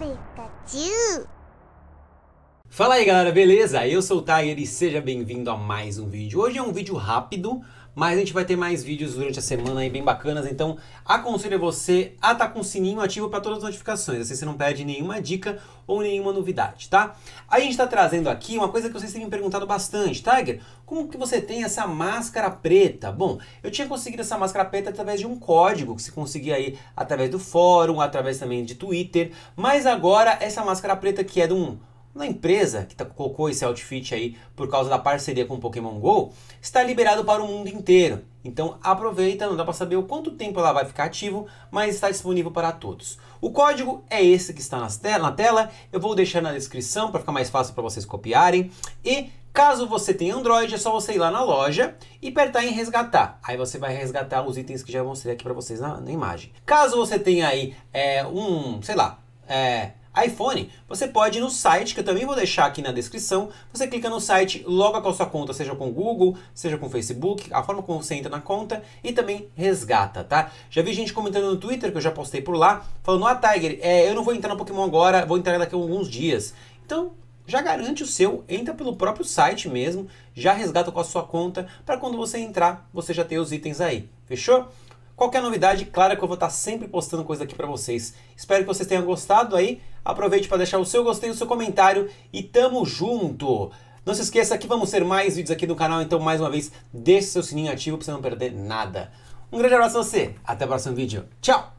というか10。Fala aí galera, beleza? Eu sou o Tiger e seja bem-vindo a mais um vídeo. Hoje é um vídeo rápido, mas a gente vai ter mais vídeos durante a semana aí bem bacanas, então aconselho você a estar tá com o sininho ativo para todas as notificações, assim você não perde nenhuma dica ou nenhuma novidade, tá? Aí a gente está trazendo aqui uma coisa que vocês têm me perguntado bastante, Tiger, como que você tem essa máscara preta? Bom, eu tinha conseguido essa máscara preta através de um código que se conseguia aí através do fórum, através também de Twitter, mas agora essa máscara preta que é de um na empresa que tá, colocou esse outfit aí por causa da parceria com o Pokémon GO, está liberado para o mundo inteiro. Então aproveita, não dá para saber o quanto tempo ela vai ficar ativo, mas está disponível para todos. O código é esse que está na tela, eu vou deixar na descrição para ficar mais fácil para vocês copiarem. E caso você tenha Android, é só você ir lá na loja e apertar em resgatar. Aí você vai resgatar os itens que já mostrei aqui para vocês na, na, imagem. Caso você tenha aí é, um, sei lá, é, iPhone, você pode ir no site, que eu também vou deixar aqui na descrição. Você clica no site, loga com a sua conta, seja com o Google, seja com o Facebook, a forma como você entra na conta e também resgata, tá? Já vi gente comentando no Twitter, que eu já postei por lá, falando: Ah, Tiger, é, eu não vou entrar no Pokémon agora, vou entrar daqui a alguns dias. Então, já garante o seu, entra pelo próprio site mesmo, já resgata com a sua conta, para quando você entrar, você já ter os itens aí. Fechou? Qualquer novidade, claro que eu vou estar sempre postando coisa aqui para vocês. Espero que vocês tenham gostado aí. Aproveite para deixar o seu gostei, o seu comentário e tamo junto! Não se esqueça que vamos ter mais vídeos aqui no canal, então mais uma vez, deixe seu sininho ativo para você não perder nada. Um grande abraço a você, até o próximo vídeo. Tchau!